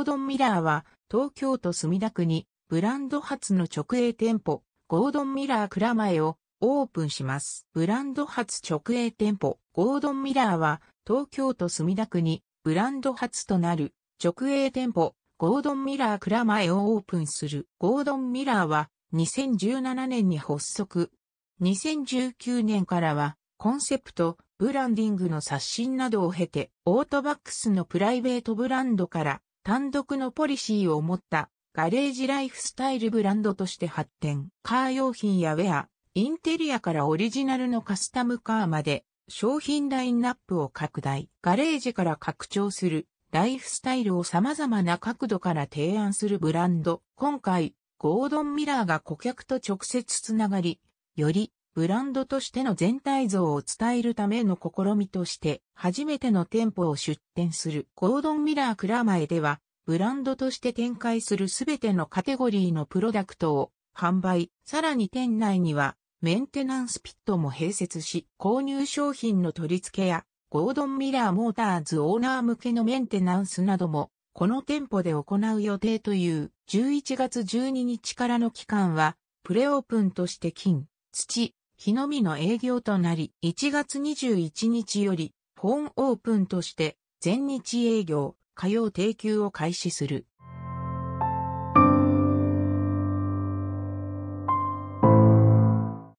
ゴードンミラーは、東京都墨田区に、ブランド初の直営店舗、ゴードンミラー蔵前をオープンします。ブランド初直営店舗、ゴードンミラーは、東京都墨田区に、ブランド初となる、直営店舗、ゴードンミラー蔵前をオープンする。ゴードンミラーは、2017年に発足。2019年からは、コンセプト、ブランディングの刷新などを経て、オートバックスのプライベートブランドから、単独のポリシーを持ったガレージライフスタイルブランドとして発展。カー用品やウェア、インテリアからオリジナルのカスタムカーまで商品ラインナップを拡大。ガレージから拡張するライフスタイルを様々な角度から提案するブランド。今回、ゴードン・ミラーが顧客と直接つながり、よりブランドとしての全体像を伝えるための試みとして、初めての店舗を出店するゴードン・ミラー・クラマエでは、ブランドとして展開するすべてのカテゴリーのプロダクトを販売、さらに店内にはメンテナンスピットも併設し、購入商品の取り付けや、ゴードン・ミラー・モーターズオーナー向けのメンテナンスなども、この店舗で行う予定という11月12日からの期間は、プレオープンとして金、土、日のみの営業となり、1月21日より、ホーンオープンとして、全日営業、火曜定休を開始する。